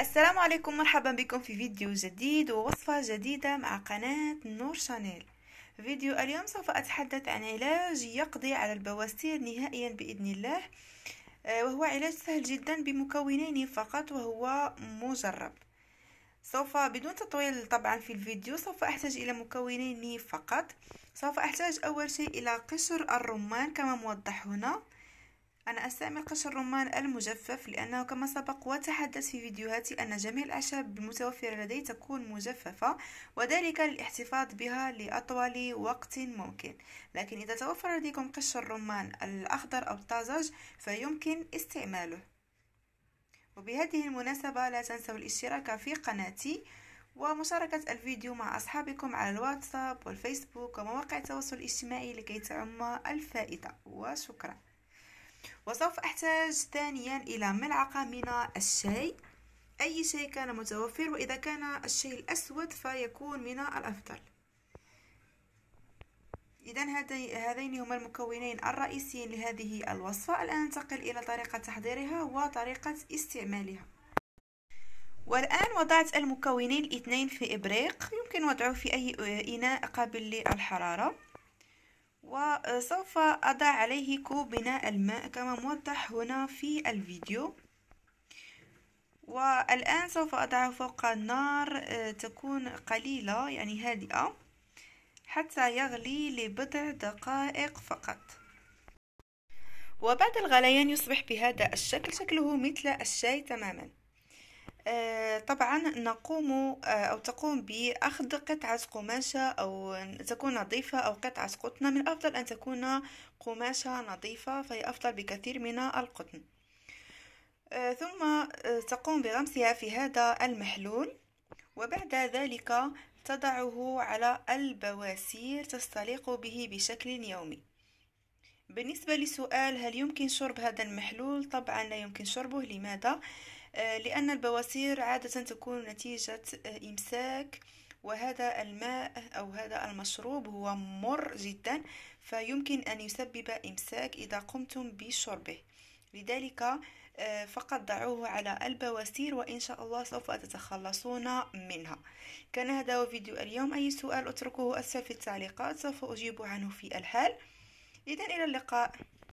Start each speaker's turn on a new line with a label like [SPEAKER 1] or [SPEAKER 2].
[SPEAKER 1] السلام عليكم مرحبا بكم في فيديو جديد ووصفة جديدة مع قناة نور شانيل فيديو اليوم سوف أتحدث عن علاج يقضي على البواسير نهائيا بإذن الله آه، وهو علاج سهل جدا بمكونين فقط وهو مجرب سوف بدون تطويل طبعا في الفيديو سوف أحتاج إلى مكونين فقط سوف أحتاج أول شيء إلى قشر الرمان كما موضح هنا أنا أستعمل قشر الرمان المجفف لأنه كما سبق وتحدث في فيديوهاتي أن جميع الأعشاب المتوفرة لدي تكون مجففة وذلك للاحتفاظ بها لأطول وقت ممكن لكن إذا توفر لديكم قشر الرمان الأخضر أو الطازج فيمكن استعماله وبهذه المناسبة لا تنسوا الاشتراك في قناتي ومشاركة الفيديو مع أصحابكم على الواتساب والفيسبوك ومواقع التواصل الاجتماعي لكي تعم الفائدة وشكرا وسوف أحتاج ثانيا إلى ملعقة من الشاي أي شيء كان متوفر وإذا كان الشاي الأسود فيكون من الأفضل إذا هذين هما المكونين الرئيسيين لهذه الوصفة الآن ننتقل إلى طريقة تحضيرها وطريقة استعمالها والآن وضعت المكونين الاثنين في إبريق يمكن وضعه في أي إناء قابل للحرارة وسوف أضع عليه كوب من الماء كما موضح هنا في الفيديو والآن سوف أضعه فوق النار آه، تكون قليلة يعني هادئة حتى يغلي لبضع دقائق فقط وبعد الغليان يصبح بهذا الشكل شكله مثل الشاي تماما آه، طبعا نقوم آه، أو تقوم بأخذ قطعة قماشة أو تكون نظيفة أو قطعة قطن من الأفضل أن تكون قماشة نظيفة فهي أفضل بكثير من القطن آه، ثم تقوم بغمسها في هذا المحلول وبعد ذلك تضعه على البواسير تستليق به بشكل يومي بالنسبة لسؤال هل يمكن شرب هذا المحلول طبعا لا يمكن شربه لماذا؟ آه، لأن البواسير عادة تكون نتيجة آه، إمساك وهذا الماء أو هذا المشروب هو مر جدا فيمكن أن يسبب إمساك إذا قمتم بشربه لذلك آه، فقط ضعوه على البواسير وإن شاء الله سوف تتخلصون منها كان هذا هو فيديو اليوم أي سؤال أتركه أسفل في التعليقات سوف أجيب عنه في الحال إذا إلى اللقاء